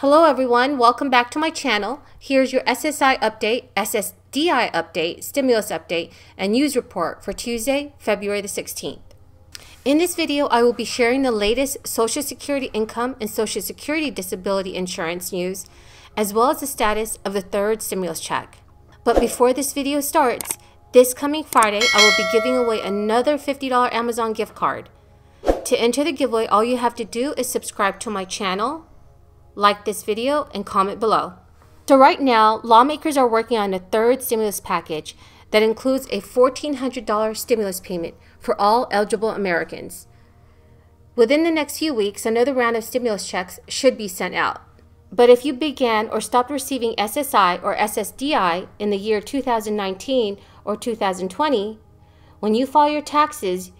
Hello everyone, welcome back to my channel. Here's your SSI update, SSDI update, stimulus update, and news report for Tuesday, February the 16th. In this video, I will be sharing the latest Social Security income and Social Security disability insurance news, as well as the status of the third stimulus check. But before this video starts, this coming Friday, I will be giving away another $50 Amazon gift card. To enter the giveaway, all you have to do is subscribe to my channel, like this video, and comment below. So right now, lawmakers are working on a third stimulus package that includes a $1,400 stimulus payment for all eligible Americans. Within the next few weeks, another round of stimulus checks should be sent out. But if you began or stopped receiving SSI or SSDI in the year 2019 or 2020, when you file your taxes,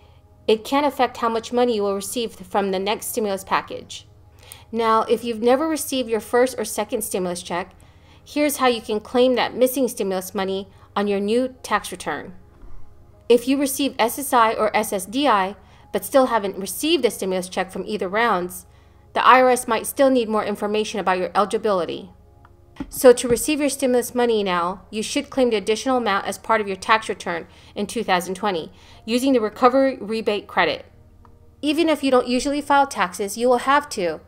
it can affect how much money you will receive from the next stimulus package. Now, if you've never received your first or second stimulus check, here's how you can claim that missing stimulus money on your new tax return. If you receive SSI or SSDI, but still haven't received a stimulus check from either rounds, the IRS might still need more information about your eligibility. So, to receive your stimulus money now, you should claim the additional amount as part of your tax return in 2020 using the Recovery Rebate Credit. Even if you don't usually file taxes, you will have to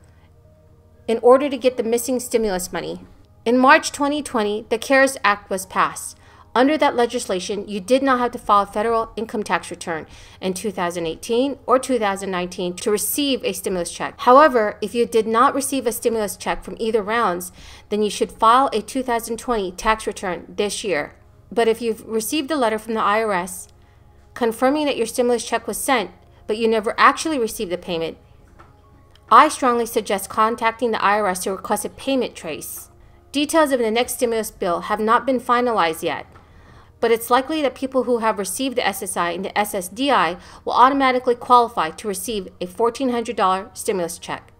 in order to get the missing stimulus money. In March 2020, the CARES Act was passed. Under that legislation, you did not have to file a federal income tax return in 2018 or 2019 to receive a stimulus check. However, if you did not receive a stimulus check from either rounds, then you should file a 2020 tax return this year. But if you've received a letter from the IRS confirming that your stimulus check was sent, but you never actually received the payment, I strongly suggest contacting the IRS to request a payment trace. Details of the next stimulus bill have not been finalized yet, but it's likely that people who have received the SSI and the SSDI will automatically qualify to receive a $1,400 stimulus check.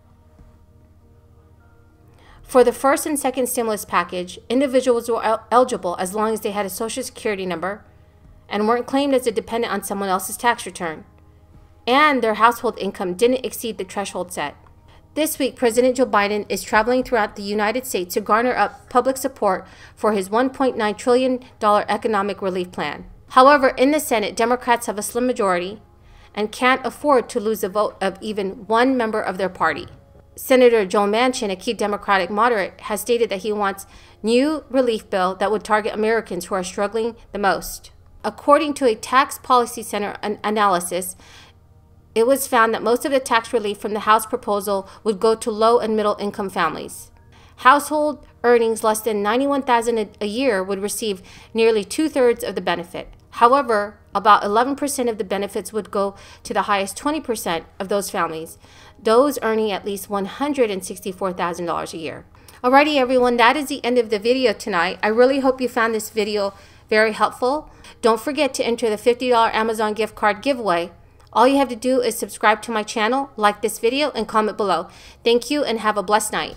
For the first and second stimulus package, individuals were el eligible as long as they had a Social Security number and weren't claimed as a dependent on someone else's tax return and their household income didn't exceed the threshold set. This week, President Joe Biden is traveling throughout the United States to garner up public support for his $1.9 trillion economic relief plan. However, in the Senate, Democrats have a slim majority and can't afford to lose a vote of even one member of their party. Senator Joe Manchin, a key Democratic moderate, has stated that he wants new relief bill that would target Americans who are struggling the most. According to a tax policy center an analysis, it was found that most of the tax relief from the House proposal would go to low and middle income families. Household earnings less than 91,000 a year would receive nearly two-thirds of the benefit. However, about 11% of the benefits would go to the highest 20% of those families, those earning at least $164,000 a year. Alrighty everyone, that is the end of the video tonight. I really hope you found this video very helpful. Don't forget to enter the $50 Amazon gift card giveaway all you have to do is subscribe to my channel, like this video, and comment below. Thank you and have a blessed night.